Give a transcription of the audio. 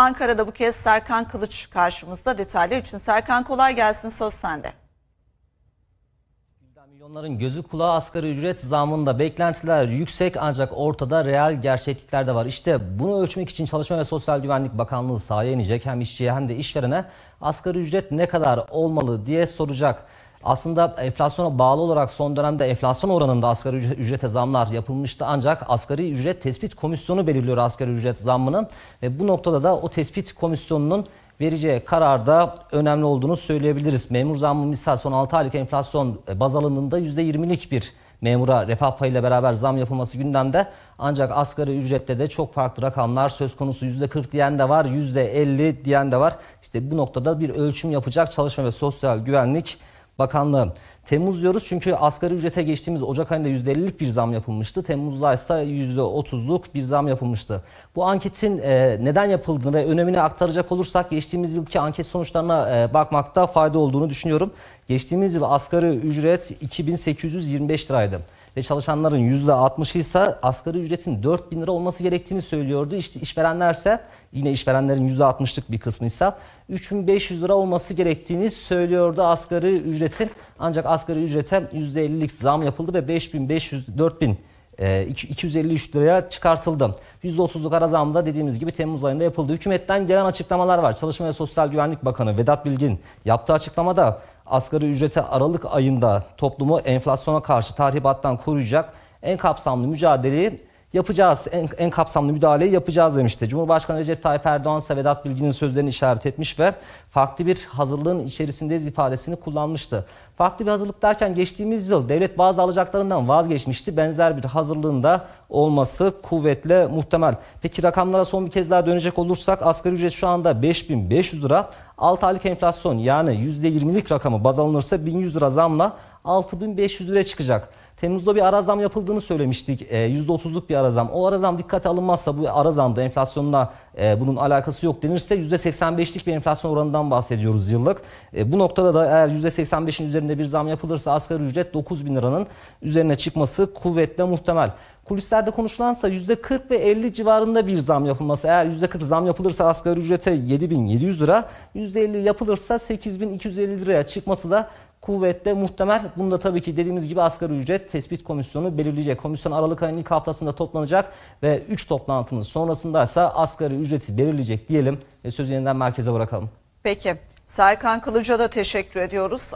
Ankara'da bu kez Serkan Kılıç karşımızda detaylar için. Serkan kolay gelsin söz sende. Milyonların gözü kulağı asgari ücret zamında beklentiler yüksek ancak ortada real gerçeklikler de var. İşte bunu ölçmek için Çalışma ve Sosyal Güvenlik Bakanlığı sahaya inecek. Hem işçiye hem de işverene asgari ücret ne kadar olmalı diye soracak. Aslında enflasyona bağlı olarak son dönemde enflasyon oranında asgari ücrete zamlar yapılmıştı ancak asgari ücret tespit komisyonu belirliyor asgari ücret zammını ve bu noktada da o tespit komisyonunun vereceği kararda önemli olduğunu söyleyebiliriz. Memur zammı misal son 6 aylık enflasyon e, baz alındığında %20'lik bir memura refah payıyla beraber zam yapılması gündemde. Ancak asgari ücrette de çok farklı rakamlar söz konusu. %40 diyen de var, %50 diyen de var. İşte bu noktada bir ölçüm yapacak Çalışma ve Sosyal Güvenlik Bakanlığı. Temmuz diyoruz çünkü asgari ücrete geçtiğimiz Ocak ayında %50'lik bir zam yapılmıştı. Temmuz'da ise %30'luk bir zam yapılmıştı. Bu anketin e, neden yapıldığını ve önemini aktaracak olursak geçtiğimiz yılki anket sonuçlarına e, bakmakta fayda olduğunu düşünüyorum. Geçtiğimiz yıl asgari ücret 2825 liraydı ve çalışanların %60'ı ise asgari ücretin 4 bin lira olması gerektiğini söylüyordu. İşte işverenlerse yine işverenlerin %60'lık bir kısmı ise 3500 lira olması gerektiğini söylüyordu asgari ücretin. Ancak asgari ücrete %50'lik zam yapıldı ve 5500 4000 253 liraya çıkartıldı. %30'luk ara zam da dediğimiz gibi Temmuz ayında yapıldı. Hükümetten gelen açıklamalar var. Çalışma ve Sosyal Güvenlik Bakanı Vedat Bilgin yaptığı açıklamada asgari ücrete Aralık ayında toplumu enflasyona karşı tahribattan koruyacak en kapsamlı mücadeleyi yapacağız, en, en kapsamlı müdahaleyi yapacağız demişti. Cumhurbaşkanı Recep Tayyip Erdoğan ise Vedat Bilgin'in sözlerini işaret etmiş ve farklı bir hazırlığın içerisindeyiz ifadesini kullanmıştı. Farklı bir hazırlık derken geçtiğimiz yıl devlet bazı alacaklarından vazgeçmişti. Benzer bir hazırlığında olması kuvvetle muhtemel. Peki rakamlara son bir kez daha dönecek olursak asgari ücret şu anda 5500 lira. 6 aylık enflasyon yani %20'lik rakamı baz alınırsa 1100 lira zamla 6500 liraya çıkacak. Temmuz'da bir ara yapıldığını söylemiştik. E, ee, %30'luk bir ara O ara dikkate alınmazsa bu ara enflasyonla e, bunun alakası yok denirse %85'lik bir enflasyon oranından bahsediyoruz yıllık. E, bu noktada da eğer %85'in üzerinde bir zam yapılırsa asgari ücret 9 bin liranın üzerine çıkması kuvvetle muhtemel. Kulislerde konuşulansa %40 ve 50 civarında bir zam yapılması. Eğer %40 zam yapılırsa asgari ücrete 7700 lira, %50 yapılırsa 8250 liraya çıkması da kuvvette muhtemel. Bunu da tabii ki dediğimiz gibi asgari ücret tespit komisyonu belirleyecek. Komisyon Aralık ayının ilk haftasında toplanacak ve 3 toplantının sonrasında ise asgari ücreti belirleyecek diyelim ve sözü yeniden merkeze bırakalım. Peki Serkan Kılıca da teşekkür ediyoruz.